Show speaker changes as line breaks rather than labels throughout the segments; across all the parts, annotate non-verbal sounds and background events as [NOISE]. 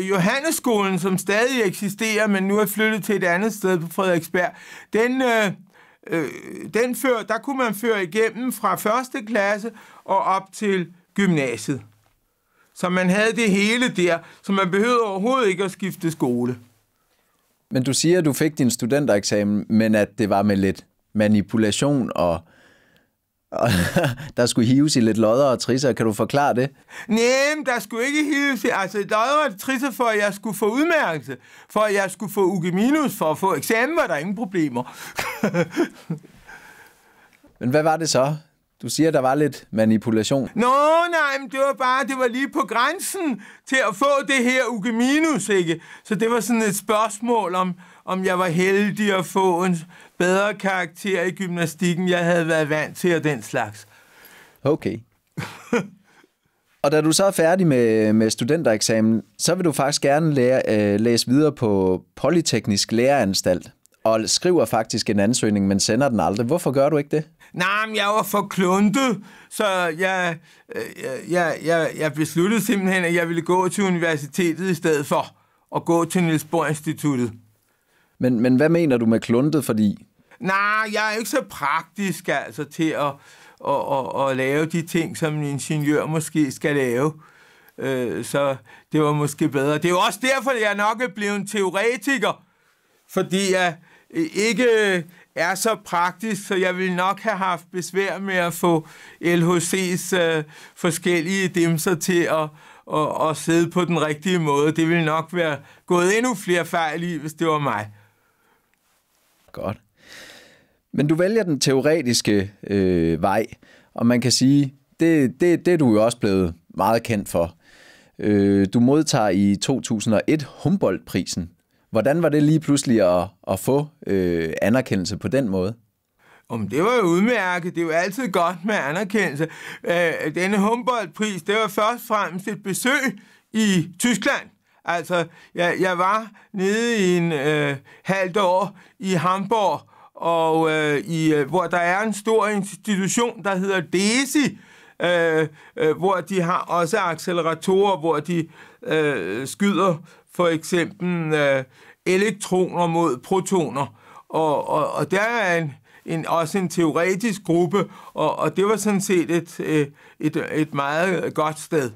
Johanneskolen, som stadig eksisterer, men nu er flyttet til et andet sted på Frederiksberg, den, øh, øh, den før, der kunne man føre igennem fra første klasse og op til gymnasiet. Så man havde det hele der, så man behøvede overhovedet ikke at skifte skole.
Men du siger, at du fik din studentereksamen, men at det var med lidt manipulation og [LAUGHS] der skulle hives i lidt lodder og trisser. Kan du forklare det?
Nej, der skulle ikke hives i altså, lodder og trisser, for at jeg skulle få udmærkelse. For at jeg skulle få UG minus, for at få
eksamen, var der ingen problemer. [LAUGHS] Men hvad var det så? Du siger, der var lidt manipulation. Nå, nej, men det var bare, det var lige på grænsen
til at få det her uke minus, ikke? Så det var sådan et spørgsmål om, om jeg var heldig at få en bedre karakter i gymnastikken, jeg havde været vant til og den slags.
Okay. og da du så er færdig med, med studentereksamen, så vil du faktisk gerne lære, øh, læse videre på Polyteknisk Læreranstalt og skriver faktisk en ansøgning, men sender den aldrig. Hvorfor gør du ikke det?
Nej, men jeg var for kluntet, så jeg, øh, jeg, jeg, jeg besluttede simpelthen, at jeg ville gå til universitetet i stedet for at gå til Niels Bohr Instituttet.
Men, men hvad mener du med kluntet, fordi...
Nej, jeg er ikke så praktisk altså, til at, at, at, at lave de ting, som en ingeniør måske skal lave. Øh, så det var måske bedre. Det er jo også derfor, at jeg nok er blevet en teoretiker fordi jeg øh, ikke øh, er så praktisk, så jeg ville nok have haft besvær med at få LHC's øh, forskellige dimser til at og, og sidde på den rigtige måde. Det ville nok være gået endnu flere fejl i, hvis det var mig.
Godt. Men du vælger den teoretiske øh, vej, og man kan sige, det, det, det er du jo også blevet meget kendt for. Øh, du modtager i 2001 Humboldt-prisen Hvordan var det lige pludselig at, at få øh, anerkendelse på den måde?
Om det var jo udmærket. Det er jo altid godt med anerkendelse. Øh, denne Humboldt-pris, det var først og fremmest et besøg i Tyskland. Altså, jeg, jeg var nede i en øh, halvt år i Hamburg, og øh, i, øh, hvor der er en stor institution, der hedder DESI, øh, øh, hvor de har også acceleratorer, hvor de øh, skyder for eksempel øh, elektroner mod protoner. Og, og, og der er en, en, også en teoretisk gruppe, og, og det var sådan set et, øh, et, et meget godt sted.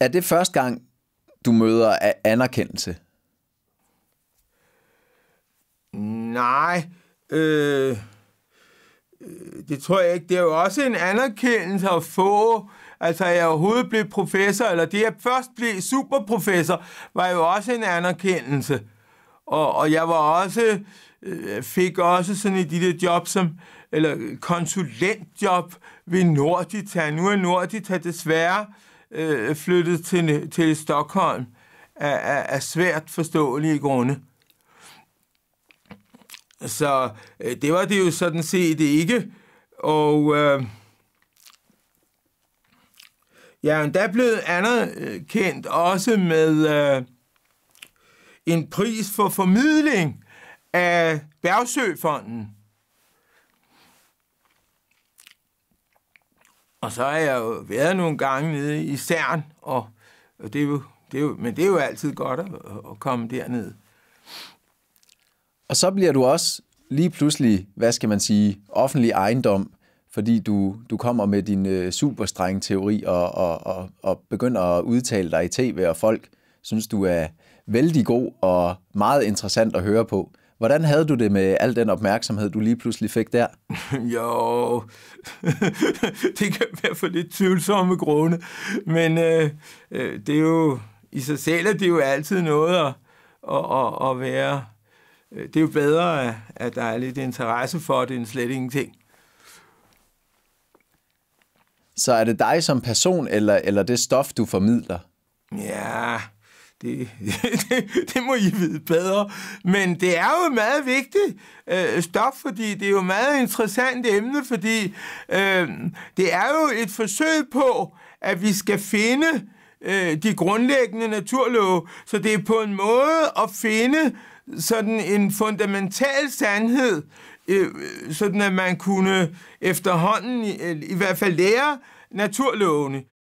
Er det første gang, du møder anerkendelse?
Nej, øh, øh, det tror jeg ikke. Det er jo også en anerkendelse at få Altså, at jeg overhovedet blev professor, eller det, jeg først blev superprofessor, var jo også en anerkendelse. Og, og jeg var også, øh, fik også sådan et lille job som, eller konsulentjob ved Nordita. Nu er Nordita desværre øh, flyttet til, til Stockholm af, af, af svært forståelige grunde. Så øh, det var det jo sådan set ikke. Og øh, jeg er endda blevet anerkendt også med øh, en pris for formidling af Bergsøfonden. Og så har jeg jo været nogle gange nede i CERN, og, og det er jo, det er jo, men det er jo altid godt at, at komme derned.
Og så bliver du også lige pludselig, hvad skal man sige, offentlig ejendom fordi du, du kommer med din øh, superstrenge teori og, og, og, og begynder at udtale dig i tv, og folk synes, du er vældig god og meget interessant at høre på. Hvordan havde du det med al den opmærksomhed, du lige pludselig fik der?
[LAUGHS] jo, [LAUGHS] det kan være for lidt tvivlsomme grunde, men øh, øh, det er jo i sig selv, at det er jo altid noget at, at, at, at være... Øh, det er jo bedre, at der er lidt interesse for det, end slet ingenting.
Så er det dig som person, eller, eller det stof, du formidler?
Ja, det, [LAUGHS] det, det må I vide bedre. Men det er jo meget vigtigt øh, stof, fordi det er jo meget interessant emne, fordi øh, det er jo et forsøg på, at vi skal finde øh, de grundlæggende naturlove. Så det er på en måde at finde sådan en fundamental sandhed Øh, sådan at man kunne efterhånden i, i hvert fald lære naturlovene.